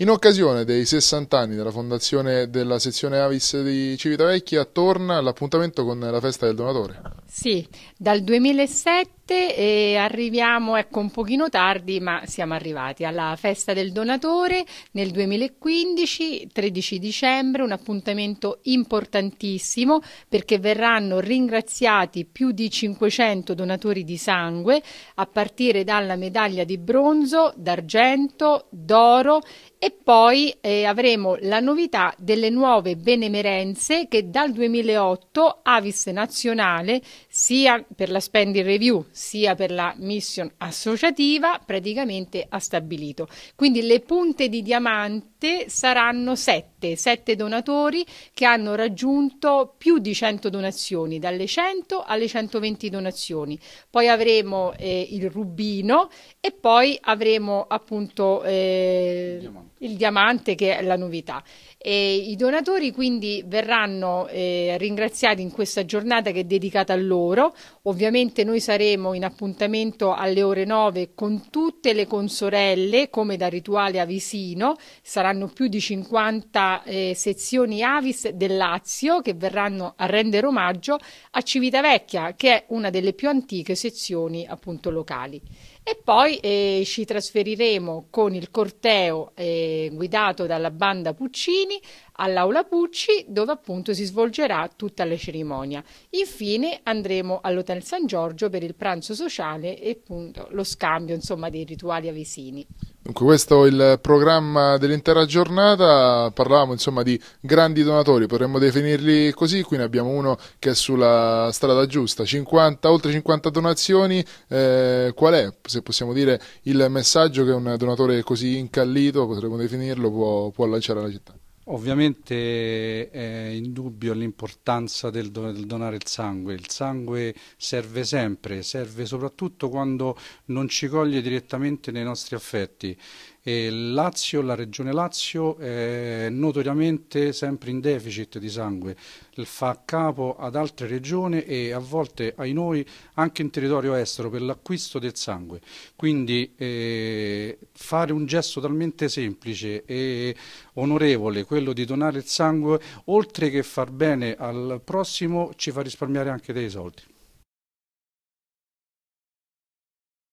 In occasione dei 60 anni della fondazione della sezione Avis di Civitavecchia torna l'appuntamento con la festa del donatore. Sì, dal 2007 eh, arriviamo, ecco un pochino tardi, ma siamo arrivati alla festa del donatore nel 2015, 13 dicembre, un appuntamento importantissimo perché verranno ringraziati più di 500 donatori di sangue a partire dalla medaglia di bronzo, d'argento, d'oro e poi eh, avremo la novità delle nuove benemerenze che dal 2008 Avis Nazionale sia per la spending review sia per la mission associativa praticamente ha stabilito. Quindi le punte di diamante saranno sette, sette donatori che hanno raggiunto più di 100 donazioni, dalle 100 alle 120 donazioni. Poi avremo eh, il rubino e poi avremo appunto eh, il, diamante. il, diamante. che è la novità. E I donatori quindi verranno eh, ringraziati in questa giornata che è dedicata a loro lavoro. Ovviamente noi saremo in appuntamento alle ore 9 con tutte le consorelle, come da rituale avisino. Saranno più di 50 eh, sezioni Avis del Lazio che verranno a rendere omaggio a Civitavecchia, che è una delle più antiche sezioni appunto locali. E poi eh, ci trasferiremo con il corteo eh, guidato dalla banda Puccini all'Aula Pucci, dove appunto si svolgerà tutta la cerimonia. Infine andremo saremo all'Hotel San Giorgio per il pranzo sociale e appunto lo scambio insomma, dei rituali avesini. Dunque questo è il programma dell'intera giornata, parlavamo insomma di grandi donatori, potremmo definirli così, qui ne abbiamo uno che è sulla strada giusta, 50, oltre 50 donazioni, eh, qual è se possiamo dire il messaggio che un donatore così incallito, potremmo definirlo, può, può lanciare alla città? Ovviamente eh, è in dubbio l'importanza del, donare il sangue, il sangue serve sempre, serve soprattutto quando non ci coglie direttamente nei nostri affetti. E Lazio, la regione Lazio è notoriamente sempre in deficit di sangue, fa capo ad altre regioni e a volte ai noi anche in territorio estero per l'acquisto del sangue. Quindi eh, fare un gesto talmente semplice e onorevole, quello di donare il sangue, oltre che far bene al prossimo, ci fa risparmiare anche dei soldi.